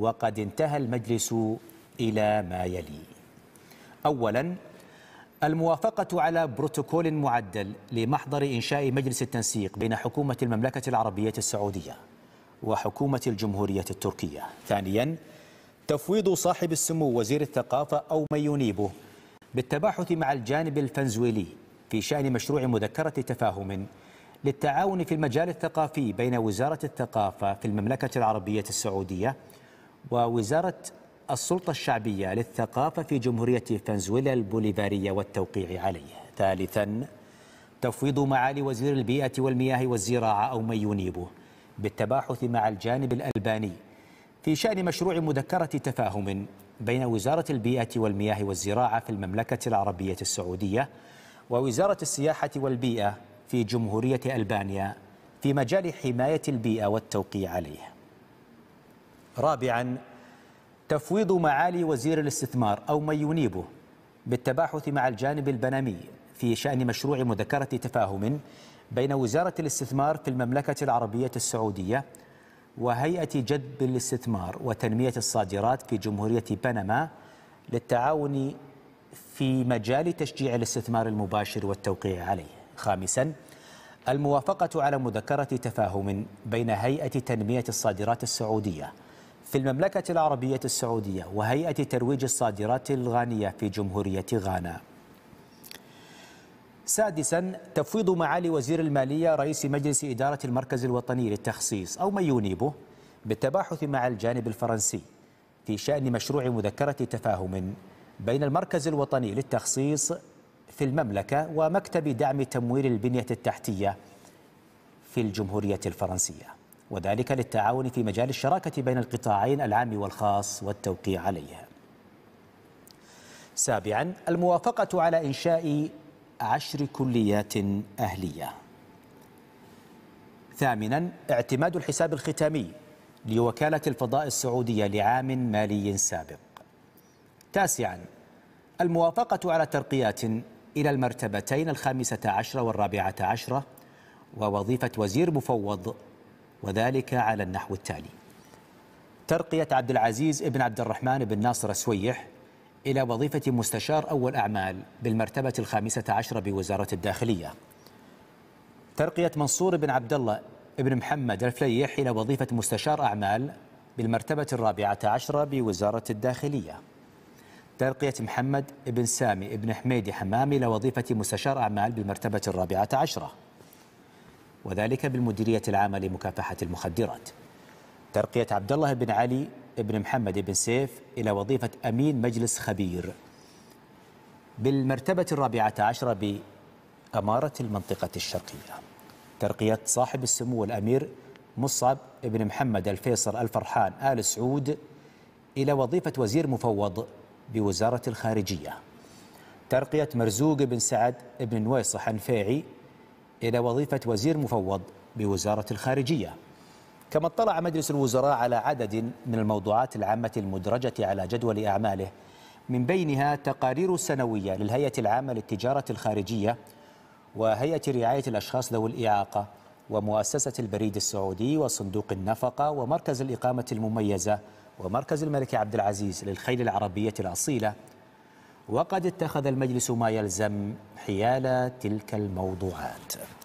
وقد انتهى المجلس إلى ما يلي أولا الموافقة على بروتوكول معدل لمحضر إنشاء مجلس التنسيق بين حكومة المملكة العربية السعودية وحكومة الجمهورية التركية ثانيا تفويض صاحب السمو وزير الثقافة أو من ينيبه بالتباحث مع الجانب الفنزويلي في شأن مشروع مذكرة تفاهم للتعاون في المجال الثقافي بين وزارة الثقافة في المملكة العربية السعودية ووزارة السلطة الشعبية للثقافة في جمهورية فنزويلا البوليفارية والتوقيع عليه ثالثا تفويض معالي وزير البيئة والمياه والزراعة أو من ينيبه بالتباحث مع الجانب الألباني في شأن مشروع مذكرة تفاهم بين وزارة البيئة والمياه والزراعة في المملكة العربية السعودية ووزارة السياحة والبيئة في جمهورية ألبانيا في مجال حماية البيئة والتوقيع عليه رابعا تفويض معالي وزير الاستثمار أو من ينيبه بالتباحث مع الجانب البنامي في شأن مشروع مذكرة تفاهم بين وزارة الاستثمار في المملكة العربية السعودية وهيئة جذب الاستثمار وتنمية الصادرات في جمهورية بنما للتعاون في مجال تشجيع الاستثمار المباشر والتوقيع عليه خامسا الموافقة على مذكرة تفاهم بين هيئة تنمية الصادرات السعودية في المملكة العربية السعودية وهيئة ترويج الصادرات الغانية في جمهورية غانا سادسا تفويض معالي وزير المالية رئيس مجلس إدارة المركز الوطني للتخصيص أو من ينيبه بالتباحث مع الجانب الفرنسي في شأن مشروع مذكرة تفاهم بين المركز الوطني للتخصيص في المملكة ومكتب دعم تمويل البنية التحتية في الجمهورية الفرنسية وذلك للتعاون في مجال الشراكة بين القطاعين العام والخاص والتوقيع عليها سابعا الموافقة على إنشاء عشر كليات أهلية ثامنا اعتماد الحساب الختامي لوكالة الفضاء السعودية لعام مالي سابق تاسعا الموافقة على ترقيات إلى المرتبتين الخامسة عشرة والرابعة عشرة ووظيفة وزير مفوض وذلك على النحو التالي ترقية عبد العزيز بن عبد الرحمن بن ناصر السويح إلى وظيفة مستشار أول أعمال بالمرتبة الخامسة عشرة بوزارة الداخلية ترقية منصور بن عبد الله بن محمد الفليح إلى وظيفة مستشار أعمال بالمرتبة الرابعة عشرة بوزارة الداخلية ترقية محمد بن سامي بن حميدي حمامي إلى وظيفة مستشار أعمال بالمرتبة الرابعة عشرة وذلك بالمديرية العامة لمكافحة المخدرات ترقية عبد الله بن علي بن محمد بن سيف إلى وظيفة أمين مجلس خبير بالمرتبة الرابعة عشرة بأمارة المنطقة الشرقية ترقية صاحب السمو الأمير مصعب بن محمد الفيصل الفرحان آل سعود إلى وظيفة وزير مفوض بوزارة الخارجية ترقية مرزوق بن سعد بن نويصح النفيعي إلى وظيفة وزير مفوض بوزارة الخارجية كما اطلع مجلس الوزراء على عدد من الموضوعات العامة المدرجة على جدول أعماله من بينها تقارير سنوية للهيئة العامة للتجارة الخارجية وهيئة رعاية الأشخاص ذوي الإعاقة ومؤسسة البريد السعودي وصندوق النفقة ومركز الإقامة المميزة ومركز الملك عبد العزيز للخيل العربية الأصيلة وقد اتخذ المجلس ما يلزم حيال تلك الموضوعات